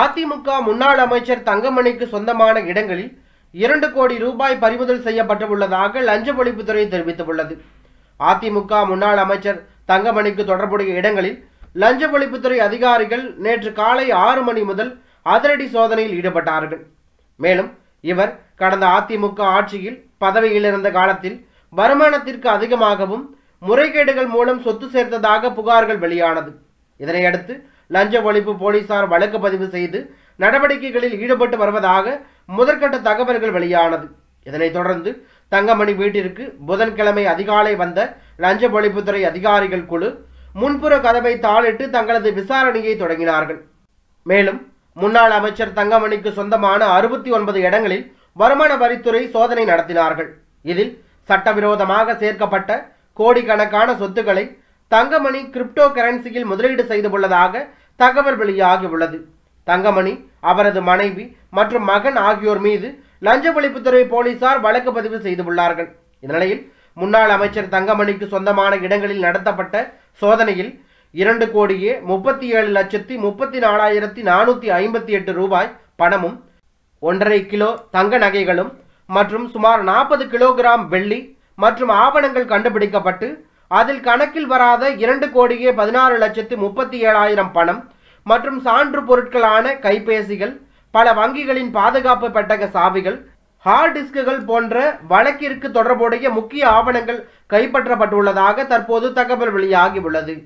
அதிமுக முன்னாள் அமைச்சர் தங்கமணிக்கு சொந்தமான இடங்களில் இரண்டு கோடி ரூபாய் பறிமுதல் செய்யப்பட்டுள்ளதாக லஞ்ச ஒழிப்புத்துறை தெரிவித்துள்ளது அதிமுக முன்னாள் அமைச்சர் தங்கமணிக்கு தொடர்புடைய இடங்களில் லஞ்ச ஒழிப்புத்துறை அதிகாரிகள் நேற்று காலை ஆறு மணி முதல் அதிரடி சோதனையில் ஈடுபட்டார்கள் மேலும் இவர் கடந்த அதிமுக ஆட்சியில் பதவியில் இருந்த காலத்தில் வருமானத்திற்கு அதிகமாகவும் முறைகேடுகள் மூலம் சொத்து சேர்த்ததாக புகார்கள் வெளியானது இதனையடுத்து லஞ்ச ஒழிப்பு போலீசார் வழக்கு பதிவு செய்து நடவடிக்கைகளில் ஈடுபட்டு வருவதாக முதற்கட்ட தகவல்கள் வெளியானது இதனைத் தொடர்ந்து தங்கமணி வீட்டிற்கு புதன்கிழமை அதிகாலை வந்த லஞ்ச ஒழிப்புத்துறை அதிகாரிகள் குழு முன்புற கதவை தாளிட்டு தங்களது விசாரணையை தொடங்கினார்கள் மேலும் முன்னாள் அமைச்சர் தங்கமணிக்கு சொந்தமான அறுபத்தி ஒன்பது இடங்களில் வருமான வரித்துறை சோதனை நடத்தினார்கள் இதில் சட்டவிரோதமாக சேர்க்கப்பட்ட கோடிக்கணக்கான சொத்துக்களை தங்கமணி கிரிப்டோ கரன்சியில் முதலீடு செய்துள்ளதாக தகவல் வெளியாகியுள்ளது தங்கமணி அவரது மனைவி மற்றும் மகன் ஆகியோர் மீது லஞ்ச ஒழிப்புத்துறை போலீசார் வழக்கு பதிவு செய்துள்ளார்கள் இந்நிலையில் முன்னாள் அமைச்சர் தங்கமணிக்கு சொந்தமான இடங்களில் நடத்தப்பட்ட சோதனையில் இரண்டு கோடியே முப்பத்தி ஏழு லட்சத்தி முப்பத்தி நாலாயிரத்தி நானூற்றி ஐம்பத்தி எட்டு ரூபாய் பணமும் ஒன்றரை கிலோ தங்க நகைகளும் மற்றும் சுமார் நாற்பது கிலோகிராம் வெள்ளி மற்றும் ஆவணங்கள் கண்டுபிடிக்கப்பட்டு அதில் கணக்கில் வராத இரண்டு கோடியே பதினாறு லட்சத்து முப்பத்தி ஏழாயிரம் பணம் மற்றும் சான்று பொருட்களான கைபேசிகள் பல வங்கிகளின் பாதுகாப்பு பெட்டக சாவிகள் ஹார்ட் டிஸ்குகள் போன்ற வழக்கிற்கு தொடர்புடைய முக்கிய ஆவணங்கள் கைப்பற்றப்பட்டுள்ளதாக தற்போது தகவல் வெளியாகி உள்ளது